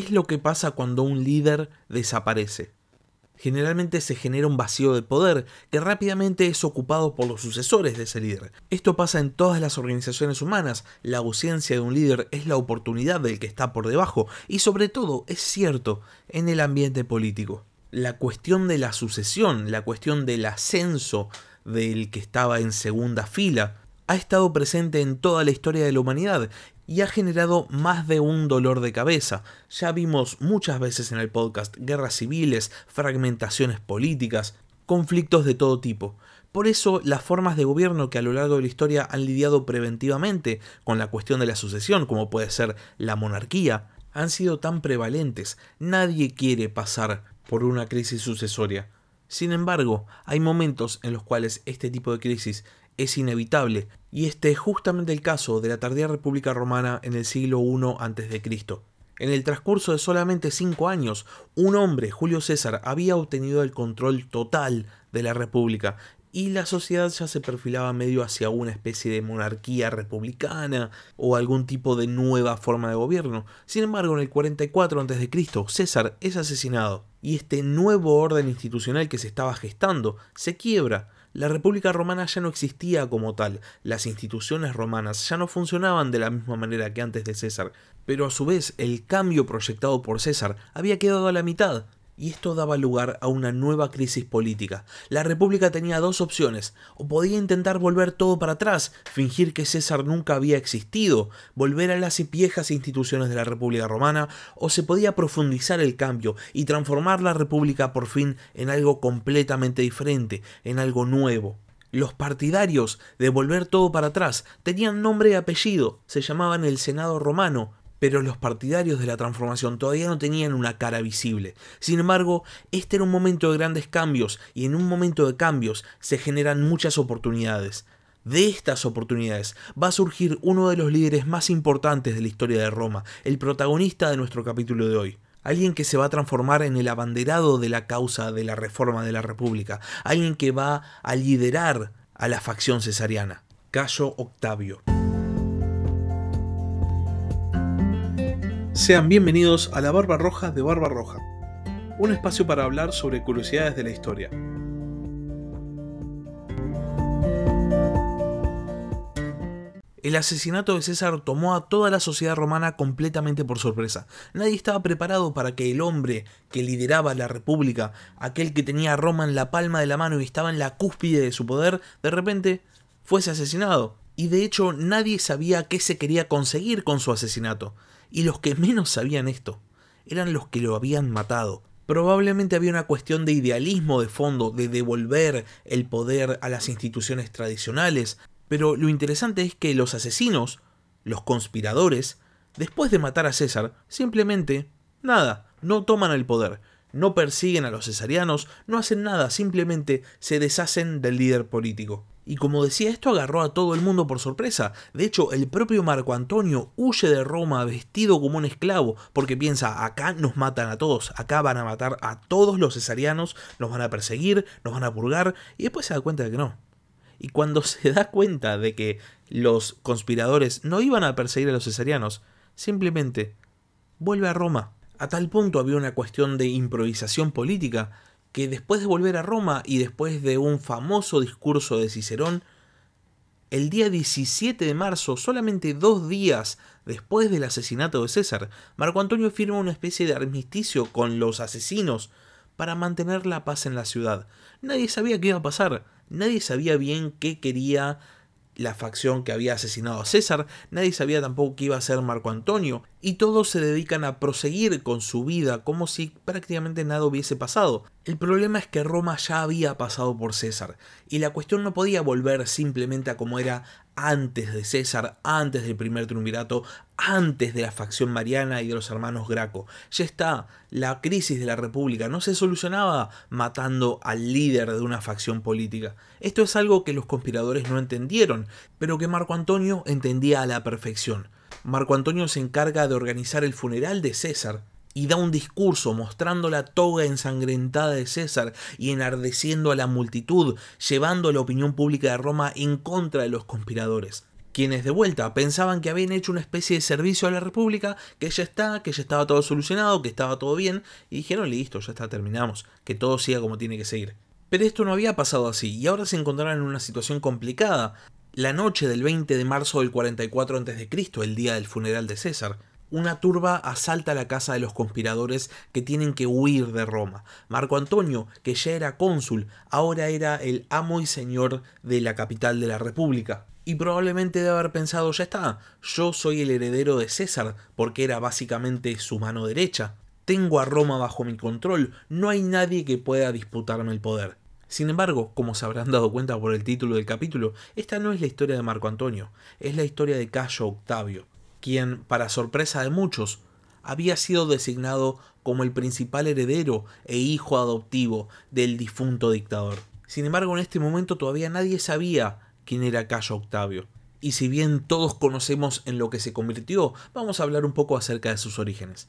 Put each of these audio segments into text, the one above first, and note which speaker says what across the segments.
Speaker 1: ¿qué es lo que pasa cuando un líder desaparece? Generalmente se genera un vacío de poder que rápidamente es ocupado por los sucesores de ese líder. Esto pasa en todas las organizaciones humanas, la ausencia de un líder es la oportunidad del que está por debajo y sobre todo es cierto en el ambiente político. La cuestión de la sucesión, la cuestión del ascenso del que estaba en segunda fila, ha estado presente en toda la historia de la humanidad y ha generado más de un dolor de cabeza. Ya vimos muchas veces en el podcast guerras civiles, fragmentaciones políticas, conflictos de todo tipo. Por eso las formas de gobierno que a lo largo de la historia han lidiado preventivamente con la cuestión de la sucesión, como puede ser la monarquía, han sido tan prevalentes. Nadie quiere pasar por una crisis sucesoria. Sin embargo, hay momentos en los cuales este tipo de crisis es inevitable, y este es justamente el caso de la tardía República Romana en el siglo I a.C. En el transcurso de solamente cinco años, un hombre, Julio César, había obtenido el control total de la República, y la sociedad ya se perfilaba medio hacia una especie de monarquía republicana o algún tipo de nueva forma de gobierno. Sin embargo, en el 44 a.C., César es asesinado y este nuevo orden institucional que se estaba gestando se quiebra la República Romana ya no existía como tal, las instituciones romanas ya no funcionaban de la misma manera que antes de César, pero a su vez el cambio proyectado por César había quedado a la mitad, y esto daba lugar a una nueva crisis política. La República tenía dos opciones, o podía intentar volver todo para atrás, fingir que César nunca había existido, volver a las viejas instituciones de la República Romana, o se podía profundizar el cambio y transformar la República por fin en algo completamente diferente, en algo nuevo. Los partidarios de volver todo para atrás tenían nombre y apellido, se llamaban el Senado romano, pero los partidarios de la transformación todavía no tenían una cara visible. Sin embargo, este era un momento de grandes cambios y en un momento de cambios se generan muchas oportunidades. De estas oportunidades va a surgir uno de los líderes más importantes de la historia de Roma, el protagonista de nuestro capítulo de hoy. Alguien que se va a transformar en el abanderado de la causa de la reforma de la República, alguien que va a liderar a la facción cesariana, Cayo Octavio. Sean bienvenidos a La Barba Roja de Barba Roja, un espacio para hablar sobre curiosidades de la historia. El asesinato de César tomó a toda la sociedad romana completamente por sorpresa. Nadie estaba preparado para que el hombre que lideraba la república, aquel que tenía a Roma en la palma de la mano y estaba en la cúspide de su poder, de repente fuese asesinado. Y de hecho nadie sabía qué se quería conseguir con su asesinato y los que menos sabían esto eran los que lo habían matado. Probablemente había una cuestión de idealismo de fondo, de devolver el poder a las instituciones tradicionales, pero lo interesante es que los asesinos, los conspiradores, después de matar a César, simplemente, nada, no toman el poder, no persiguen a los cesarianos, no hacen nada, simplemente se deshacen del líder político. Y como decía, esto agarró a todo el mundo por sorpresa. De hecho, el propio Marco Antonio huye de Roma vestido como un esclavo, porque piensa, acá nos matan a todos, acá van a matar a todos los cesarianos, nos van a perseguir, nos van a purgar, y después se da cuenta de que no. Y cuando se da cuenta de que los conspiradores no iban a perseguir a los cesarianos, simplemente vuelve a Roma. A tal punto había una cuestión de improvisación política que después de volver a Roma y después de un famoso discurso de Cicerón, el día 17 de marzo, solamente dos días después del asesinato de César, Marco Antonio firma una especie de armisticio con los asesinos para mantener la paz en la ciudad. Nadie sabía qué iba a pasar, nadie sabía bien qué quería la facción que había asesinado a César, nadie sabía tampoco qué iba a hacer Marco Antonio y todos se dedican a proseguir con su vida como si prácticamente nada hubiese pasado. El problema es que Roma ya había pasado por César y la cuestión no podía volver simplemente a como era antes de César, antes del primer triunvirato, antes de la facción mariana y de los hermanos Graco. Ya está, la crisis de la República no se solucionaba matando al líder de una facción política. Esto es algo que los conspiradores no entendieron, pero que Marco Antonio entendía a la perfección. Marco Antonio se encarga de organizar el funeral de César y da un discurso mostrando la toga ensangrentada de César y enardeciendo a la multitud, llevando la opinión pública de Roma en contra de los conspiradores quienes de vuelta pensaban que habían hecho una especie de servicio a la República, que ya está, que ya estaba todo solucionado, que estaba todo bien, y dijeron listo, ya está, terminamos, que todo siga como tiene que seguir. Pero esto no había pasado así, y ahora se encontraron en una situación complicada, la noche del 20 de marzo del 44 a.C., el día del funeral de César, una turba asalta la casa de los conspiradores que tienen que huir de Roma. Marco Antonio, que ya era cónsul, ahora era el amo y señor de la capital de la República. Y probablemente debe haber pensado, ya está, yo soy el heredero de César, porque era básicamente su mano derecha. Tengo a Roma bajo mi control, no hay nadie que pueda disputarme el poder. Sin embargo, como se habrán dado cuenta por el título del capítulo, esta no es la historia de Marco Antonio, es la historia de Cayo Octavio, quien, para sorpresa de muchos, había sido designado como el principal heredero e hijo adoptivo del difunto dictador. Sin embargo, en este momento todavía nadie sabía quién era Cayo Octavio. Y si bien todos conocemos en lo que se convirtió, vamos a hablar un poco acerca de sus orígenes.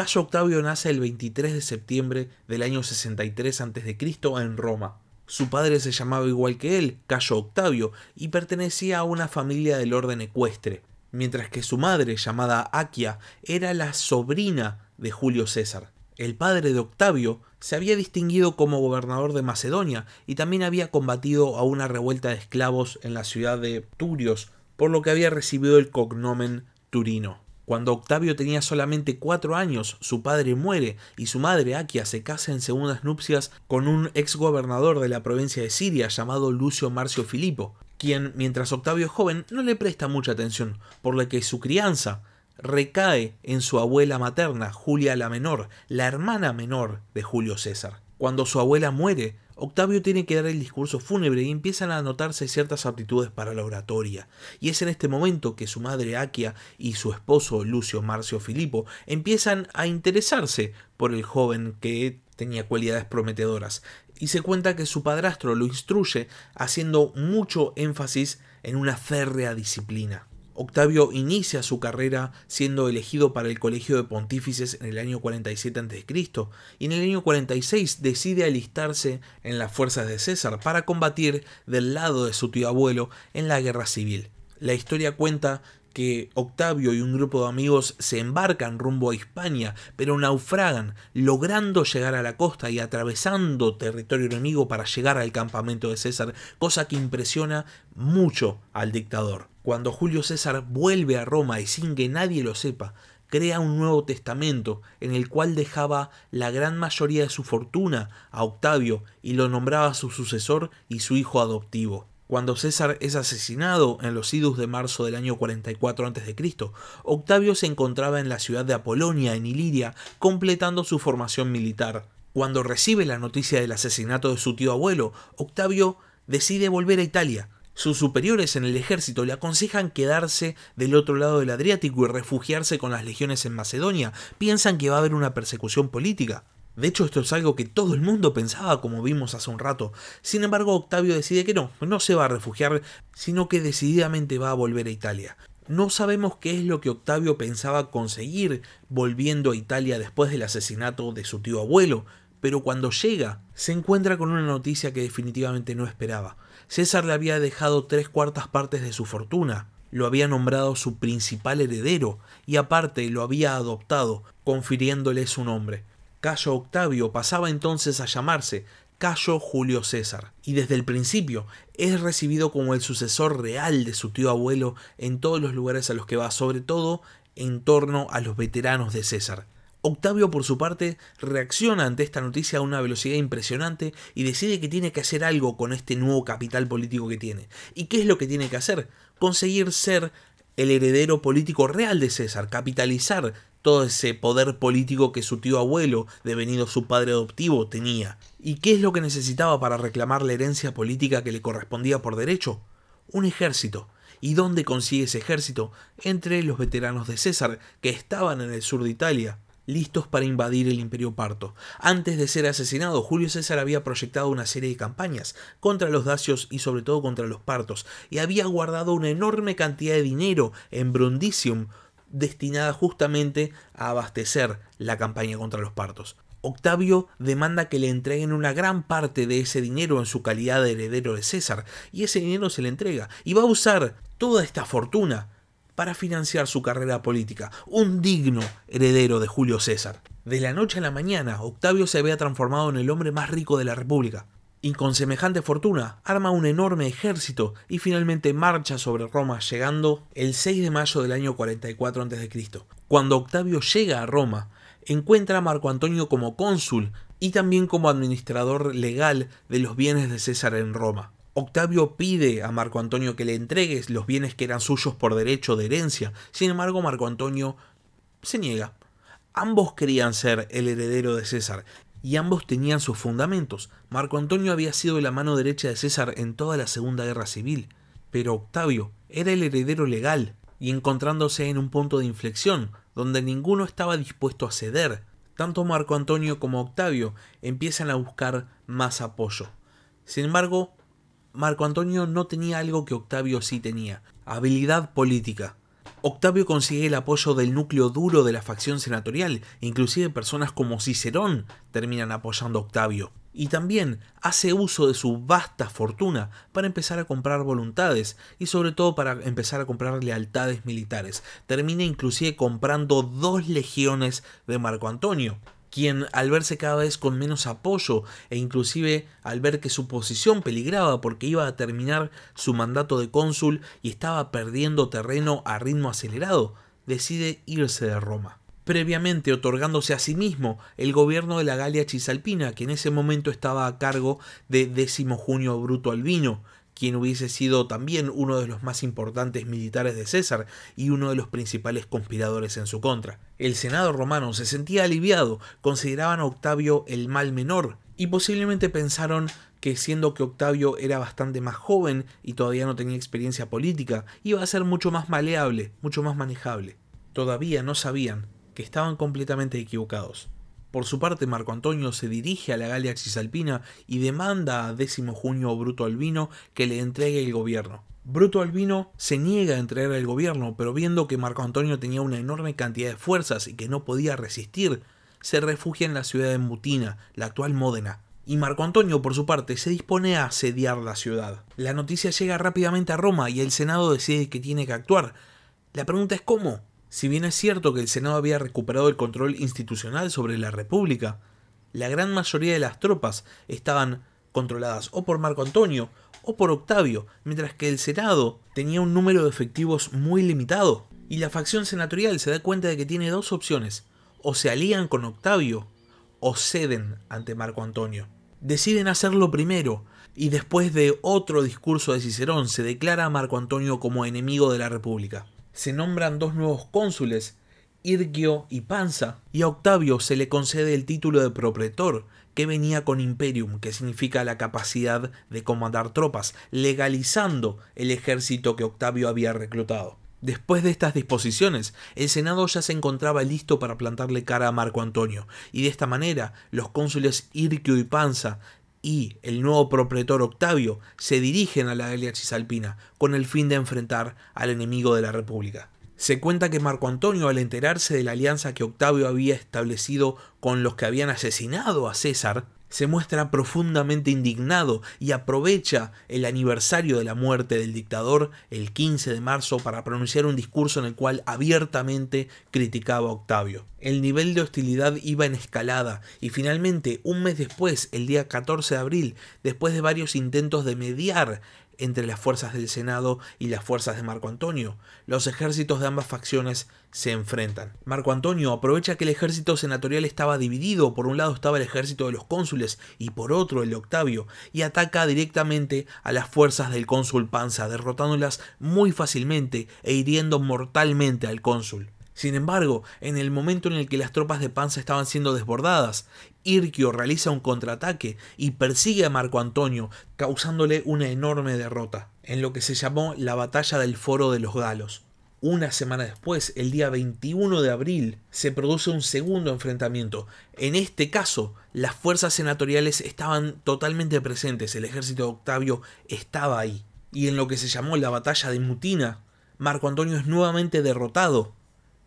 Speaker 1: Cayo Octavio nace el 23 de septiembre del año 63 a.C. en Roma. Su padre se llamaba igual que él, Cayo Octavio, y pertenecía a una familia del orden ecuestre, mientras que su madre, llamada Aquia, era la sobrina de Julio César. El padre de Octavio se había distinguido como gobernador de Macedonia y también había combatido a una revuelta de esclavos en la ciudad de Turios, por lo que había recibido el cognomen Turino. Cuando Octavio tenía solamente cuatro años, su padre muere y su madre Aquia se casa en segundas nupcias con un ex gobernador de la provincia de Siria llamado Lucio Marcio Filipo, quien, mientras Octavio es joven, no le presta mucha atención, por lo que su crianza recae en su abuela materna, Julia la Menor, la hermana menor de Julio César. Cuando su abuela muere, Octavio tiene que dar el discurso fúnebre y empiezan a notarse ciertas aptitudes para la oratoria, y es en este momento que su madre Aquia y su esposo Lucio Marcio Filipo empiezan a interesarse por el joven que tenía cualidades prometedoras, y se cuenta que su padrastro lo instruye haciendo mucho énfasis en una férrea disciplina. Octavio inicia su carrera siendo elegido para el Colegio de Pontífices en el año 47 a.C. y en el año 46 decide alistarse en las fuerzas de César para combatir del lado de su tío abuelo en la guerra civil. La historia cuenta que Octavio y un grupo de amigos se embarcan rumbo a Hispania, pero naufragan, logrando llegar a la costa y atravesando territorio enemigo para llegar al campamento de César, cosa que impresiona mucho al dictador. Cuando Julio César vuelve a Roma y sin que nadie lo sepa, crea un Nuevo Testamento en el cual dejaba la gran mayoría de su fortuna a Octavio y lo nombraba su sucesor y su hijo adoptivo. Cuando César es asesinado en los idus de marzo del año 44 a.C., Octavio se encontraba en la ciudad de Apolonia, en Iliria, completando su formación militar. Cuando recibe la noticia del asesinato de su tío abuelo, Octavio decide volver a Italia. Sus superiores en el ejército le aconsejan quedarse del otro lado del Adriático y refugiarse con las legiones en Macedonia. Piensan que va a haber una persecución política. De hecho, esto es algo que todo el mundo pensaba, como vimos hace un rato. Sin embargo, Octavio decide que no, no se va a refugiar, sino que decididamente va a volver a Italia. No sabemos qué es lo que Octavio pensaba conseguir volviendo a Italia después del asesinato de su tío abuelo, pero cuando llega, se encuentra con una noticia que definitivamente no esperaba. César le había dejado tres cuartas partes de su fortuna, lo había nombrado su principal heredero y aparte lo había adoptado, confiriéndole su nombre. Cayo Octavio pasaba entonces a llamarse Cayo Julio César, y desde el principio es recibido como el sucesor real de su tío abuelo en todos los lugares a los que va, sobre todo en torno a los veteranos de César. Octavio, por su parte, reacciona ante esta noticia a una velocidad impresionante y decide que tiene que hacer algo con este nuevo capital político que tiene. ¿Y qué es lo que tiene que hacer? Conseguir ser el heredero político real de César, capitalizar todo ese poder político que su tío abuelo, devenido su padre adoptivo, tenía. ¿Y qué es lo que necesitaba para reclamar la herencia política que le correspondía por derecho? Un ejército. ¿Y dónde consigue ese ejército? Entre los veteranos de César, que estaban en el sur de Italia, listos para invadir el imperio parto. Antes de ser asesinado, Julio César había proyectado una serie de campañas contra los dacios y sobre todo contra los partos, y había guardado una enorme cantidad de dinero en Brundisium destinada justamente a abastecer la campaña contra los partos. Octavio demanda que le entreguen una gran parte de ese dinero en su calidad de heredero de César, y ese dinero se le entrega, y va a usar toda esta fortuna para financiar su carrera política, un digno heredero de Julio César. De la noche a la mañana, Octavio se había transformado en el hombre más rico de la República y con semejante fortuna arma un enorme ejército y finalmente marcha sobre Roma llegando el 6 de mayo del año 44 a.C. Cuando Octavio llega a Roma, encuentra a Marco Antonio como cónsul y también como administrador legal de los bienes de César en Roma. Octavio pide a Marco Antonio que le entregues los bienes que eran suyos por derecho de herencia, sin embargo Marco Antonio se niega. Ambos querían ser el heredero de César y ambos tenían sus fundamentos. Marco Antonio había sido la mano derecha de César en toda la Segunda Guerra Civil, pero Octavio era el heredero legal, y encontrándose en un punto de inflexión, donde ninguno estaba dispuesto a ceder, tanto Marco Antonio como Octavio empiezan a buscar más apoyo. Sin embargo, Marco Antonio no tenía algo que Octavio sí tenía, habilidad política. Octavio consigue el apoyo del núcleo duro de la facción senatorial, inclusive personas como Cicerón terminan apoyando a Octavio. Y también hace uso de su vasta fortuna para empezar a comprar voluntades y sobre todo para empezar a comprar lealtades militares. Termina inclusive comprando dos legiones de Marco Antonio quien al verse cada vez con menos apoyo e inclusive al ver que su posición peligraba porque iba a terminar su mandato de cónsul y estaba perdiendo terreno a ritmo acelerado, decide irse de Roma. Previamente otorgándose a sí mismo el gobierno de la Galia Chisalpina, que en ese momento estaba a cargo de Décimo Junio Bruto Albino, quien hubiese sido también uno de los más importantes militares de César y uno de los principales conspiradores en su contra. El Senado romano se sentía aliviado, consideraban a Octavio el mal menor, y posiblemente pensaron que siendo que Octavio era bastante más joven y todavía no tenía experiencia política, iba a ser mucho más maleable, mucho más manejable. Todavía no sabían que estaban completamente equivocados. Por su parte, Marco Antonio se dirige a la Galia Cisalpina y demanda a Décimo Junio Bruto Albino que le entregue el gobierno. Bruto Albino se niega a entregar el gobierno, pero viendo que Marco Antonio tenía una enorme cantidad de fuerzas y que no podía resistir, se refugia en la ciudad de Mutina, la actual Módena. Y Marco Antonio, por su parte, se dispone a asediar la ciudad. La noticia llega rápidamente a Roma y el Senado decide que tiene que actuar. La pregunta es cómo. Si bien es cierto que el Senado había recuperado el control institucional sobre la República, la gran mayoría de las tropas estaban controladas o por Marco Antonio o por Octavio, mientras que el Senado tenía un número de efectivos muy limitado. Y la facción senatorial se da cuenta de que tiene dos opciones, o se alían con Octavio o ceden ante Marco Antonio. Deciden hacerlo primero, y después de otro discurso de Cicerón se declara a Marco Antonio como enemigo de la República se nombran dos nuevos cónsules, Irgio y Panza, y a Octavio se le concede el título de propretor, que venía con imperium, que significa la capacidad de comandar tropas, legalizando el ejército que Octavio había reclutado. Después de estas disposiciones, el Senado ya se encontraba listo para plantarle cara a Marco Antonio, y de esta manera los cónsules Irquio y Panza y el nuevo propretor Octavio se dirigen a la Galia Cisalpina con el fin de enfrentar al enemigo de la República. Se cuenta que Marco Antonio, al enterarse de la alianza que Octavio había establecido con los que habían asesinado a César, se muestra profundamente indignado y aprovecha el aniversario de la muerte del dictador el 15 de marzo para pronunciar un discurso en el cual abiertamente criticaba a Octavio. El nivel de hostilidad iba en escalada y finalmente, un mes después, el día 14 de abril, después de varios intentos de mediar entre las fuerzas del Senado y las fuerzas de Marco Antonio. Los ejércitos de ambas facciones se enfrentan. Marco Antonio aprovecha que el ejército senatorial estaba dividido, por un lado estaba el ejército de los cónsules y por otro el de Octavio, y ataca directamente a las fuerzas del cónsul Panza, derrotándolas muy fácilmente e hiriendo mortalmente al cónsul. Sin embargo, en el momento en el que las tropas de Panza estaban siendo desbordadas, Irquio realiza un contraataque y persigue a Marco Antonio, causándole una enorme derrota, en lo que se llamó la Batalla del Foro de los Galos. Una semana después, el día 21 de abril, se produce un segundo enfrentamiento. En este caso, las fuerzas senatoriales estaban totalmente presentes, el ejército de Octavio estaba ahí. Y en lo que se llamó la batalla de Mutina, Marco Antonio es nuevamente derrotado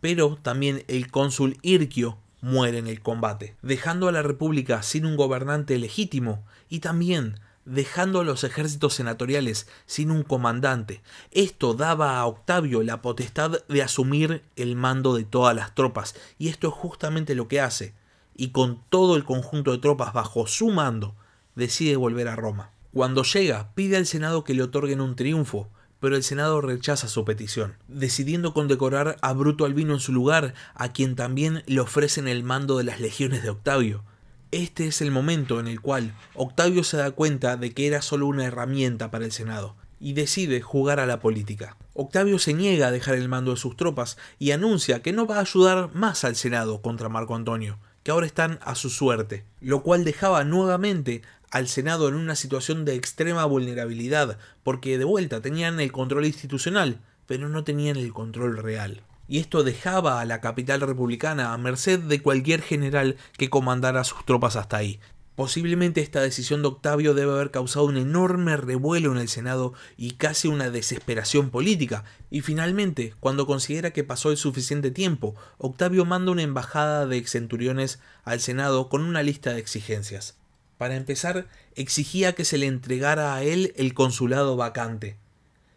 Speaker 1: pero también el cónsul Irquio muere en el combate, dejando a la República sin un gobernante legítimo y también dejando a los ejércitos senatoriales sin un comandante. Esto daba a Octavio la potestad de asumir el mando de todas las tropas, y esto es justamente lo que hace, y con todo el conjunto de tropas bajo su mando, decide volver a Roma. Cuando llega, pide al Senado que le otorguen un triunfo, pero el Senado rechaza su petición, decidiendo condecorar a Bruto Albino en su lugar, a quien también le ofrecen el mando de las legiones de Octavio. Este es el momento en el cual Octavio se da cuenta de que era solo una herramienta para el Senado, y decide jugar a la política. Octavio se niega a dejar el mando de sus tropas y anuncia que no va a ayudar más al Senado contra Marco Antonio, que ahora están a su suerte, lo cual dejaba nuevamente al Senado en una situación de extrema vulnerabilidad, porque de vuelta tenían el control institucional, pero no tenían el control real. Y esto dejaba a la capital republicana a merced de cualquier general que comandara sus tropas hasta ahí. Posiblemente esta decisión de Octavio debe haber causado un enorme revuelo en el Senado y casi una desesperación política. Y finalmente, cuando considera que pasó el suficiente tiempo, Octavio manda una embajada de centuriones al Senado con una lista de exigencias. Para empezar, exigía que se le entregara a él el consulado vacante.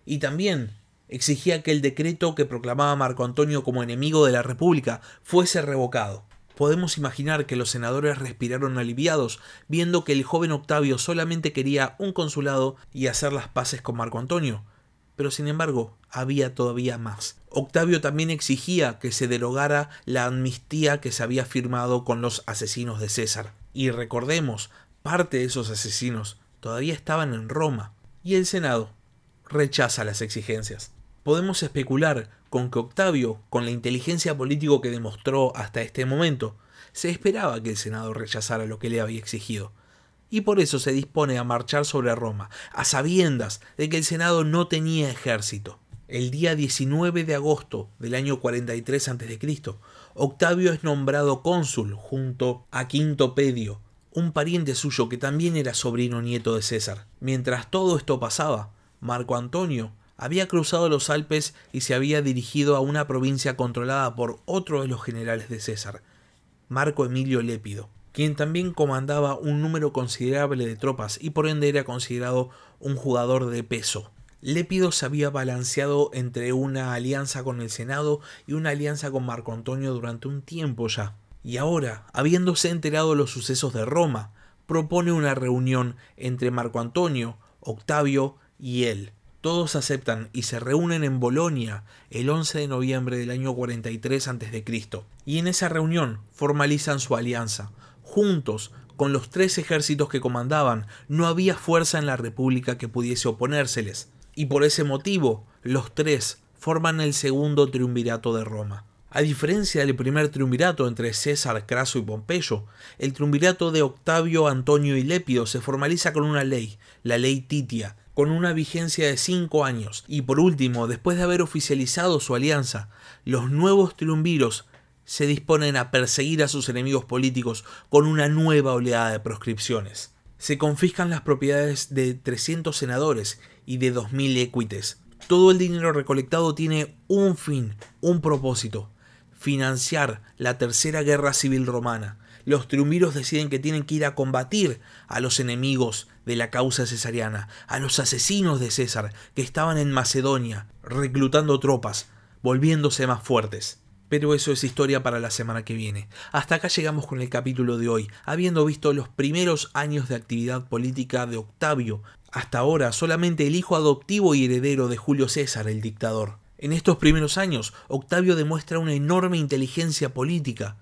Speaker 1: Y también exigía que el decreto que proclamaba Marco Antonio como enemigo de la República fuese revocado. Podemos imaginar que los senadores respiraron aliviados, viendo que el joven Octavio solamente quería un consulado y hacer las paces con Marco Antonio. Pero sin embargo, había todavía más. Octavio también exigía que se derogara la amnistía que se había firmado con los asesinos de César. Y recordemos, Parte de esos asesinos todavía estaban en Roma y el Senado rechaza las exigencias. Podemos especular con que Octavio, con la inteligencia política que demostró hasta este momento, se esperaba que el Senado rechazara lo que le había exigido, y por eso se dispone a marchar sobre Roma, a sabiendas de que el Senado no tenía ejército. El día 19 de agosto del año 43 a.C., Octavio es nombrado cónsul junto a Quinto Pedio, un pariente suyo que también era sobrino nieto de César. Mientras todo esto pasaba, Marco Antonio había cruzado los Alpes y se había dirigido a una provincia controlada por otro de los generales de César, Marco Emilio Lépido, quien también comandaba un número considerable de tropas y por ende era considerado un jugador de peso. Lépido se había balanceado entre una alianza con el Senado y una alianza con Marco Antonio durante un tiempo ya, y ahora, habiéndose enterado de los sucesos de Roma, propone una reunión entre Marco Antonio, Octavio y él. Todos aceptan y se reúnen en Bolonia el 11 de noviembre del año 43 a.C. Y en esa reunión formalizan su alianza. Juntos, con los tres ejércitos que comandaban, no había fuerza en la República que pudiese oponérseles. Y por ese motivo, los tres forman el segundo triunvirato de Roma. A diferencia del primer triunvirato entre César, Craso y Pompeyo, el triunvirato de Octavio, Antonio y Lépido se formaliza con una ley, la ley Titia, con una vigencia de cinco años, y por último, después de haber oficializado su alianza, los nuevos triunviros se disponen a perseguir a sus enemigos políticos con una nueva oleada de proscripciones. Se confiscan las propiedades de 300 senadores y de 2.000 equites. Todo el dinero recolectado tiene un fin, un propósito, financiar la tercera guerra civil romana. Los triunviros deciden que tienen que ir a combatir a los enemigos de la causa cesariana, a los asesinos de César que estaban en Macedonia, reclutando tropas, volviéndose más fuertes. Pero eso es historia para la semana que viene. Hasta acá llegamos con el capítulo de hoy, habiendo visto los primeros años de actividad política de Octavio, hasta ahora solamente el hijo adoptivo y heredero de Julio César, el dictador. En estos primeros años, Octavio demuestra una enorme inteligencia política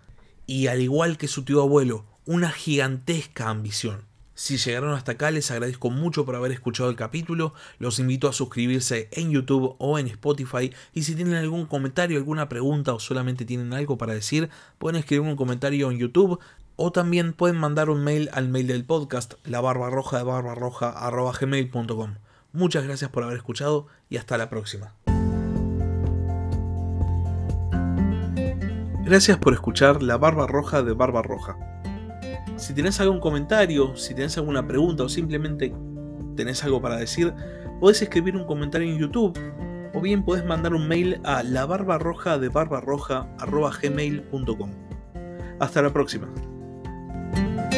Speaker 1: y, al igual que su tío abuelo, una gigantesca ambición. Si llegaron hasta acá, les agradezco mucho por haber escuchado el capítulo. Los invito a suscribirse en YouTube o en Spotify. Y si tienen algún comentario, alguna pregunta o solamente tienen algo para decir, pueden escribir un comentario en YouTube. O también pueden mandar un mail al mail del podcast, la roja de Muchas gracias por haber escuchado y hasta la próxima. Gracias por escuchar La Barba Roja de Barba Roja. Si tenés algún comentario, si tenés alguna pregunta o simplemente tenés algo para decir, podés escribir un comentario en YouTube o bien podés mandar un mail a labarbarroja de Hasta la próxima.